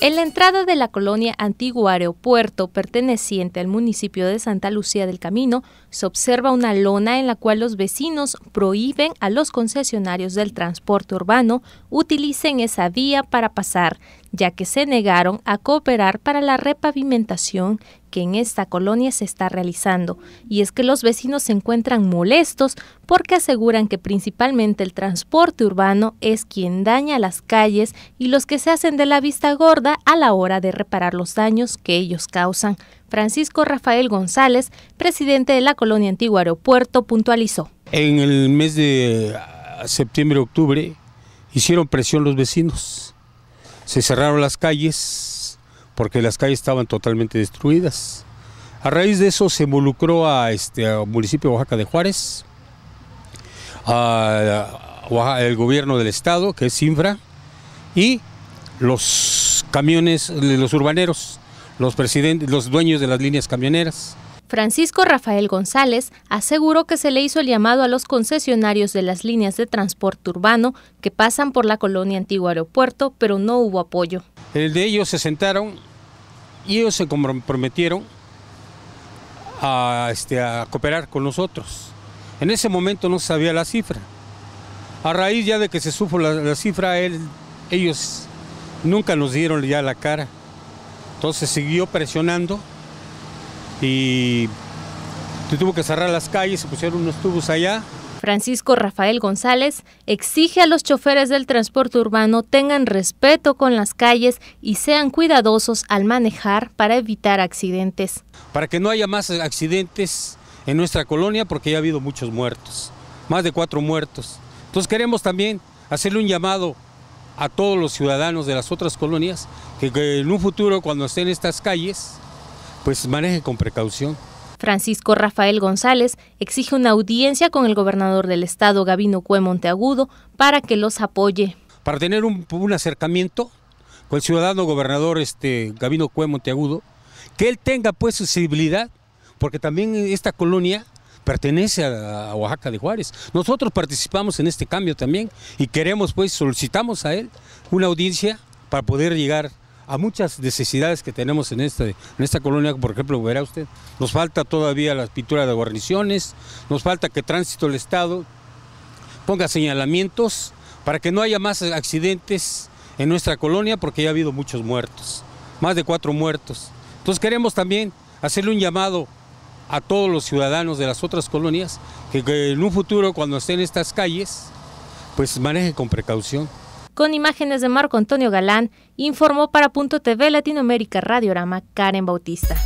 En la entrada de la colonia Antiguo Aeropuerto, perteneciente al municipio de Santa Lucía del Camino, se observa una lona en la cual los vecinos prohíben a los concesionarios del transporte urbano utilicen esa vía para pasar, ya que se negaron a cooperar para la repavimentación que en esta colonia se está realizando, y es que los vecinos se encuentran molestos porque aseguran que principalmente el transporte urbano es quien daña las calles y los que se hacen de la vista gorda a la hora de reparar los daños que ellos causan. Francisco Rafael González, presidente de la colonia Antiguo Aeropuerto, puntualizó. En el mes de septiembre-octubre hicieron presión los vecinos se cerraron las calles porque las calles estaban totalmente destruidas. A raíz de eso se involucró a este al municipio de Oaxaca de Juárez, al gobierno del estado, que es Infra, y los camiones, los urbaneros, los presidentes, los dueños de las líneas camioneras. Francisco Rafael González aseguró que se le hizo el llamado a los concesionarios de las líneas de transporte urbano que pasan por la colonia Antiguo Aeropuerto, pero no hubo apoyo. El de ellos se sentaron y ellos se comprometieron a, este, a cooperar con nosotros. En ese momento no sabía la cifra. A raíz ya de que se supo la, cifra, ellos nunca nos dieron ya la cara. Entonces siguió presionando y tuvo que cerrar las calles, se pusieron unos tubos allá. Francisco Rafael González exige a los choferes del transporte urbano tengan respeto con las calles y sean cuidadosos al manejar para evitar accidentes. Para que no haya más accidentes en nuestra colonia porque ya ha habido muchos muertos, más de cuatro muertos. Entonces queremos también hacerle un llamado a todos los ciudadanos de las otras colonias que, que en un futuro cuando estén en estas calles pues maneje con precaución. Francisco Rafael González exige una audiencia con el gobernador del estado, Gabino Cue Monteagudo, para que los apoye. Para tener un, acercamiento con el ciudadano gobernador este, Gabino Cue Monteagudo, que él tenga pues sensibilidad, porque también esta colonia pertenece a, Oaxaca de Juárez. Nosotros participamos en este cambio también y queremos pues solicitamos a él una audiencia para poder llegar a muchas necesidades que tenemos en, este, en esta colonia, por ejemplo, verá usted, nos falta todavía la pintura de guarniciones, nos falta que tránsito el Estado ponga señalamientos para que no haya más accidentes en nuestra colonia porque ya ha habido muchos muertos, más de cuatro muertos. Entonces queremos también hacerle un llamado a todos los ciudadanos de las otras colonias que, en un futuro cuando estén en estas calles, pues maneje con precaución. Con imágenes de Marco Antonio Galán, informó para Punto TV Latinoamérica Radiorama Karen Bautista.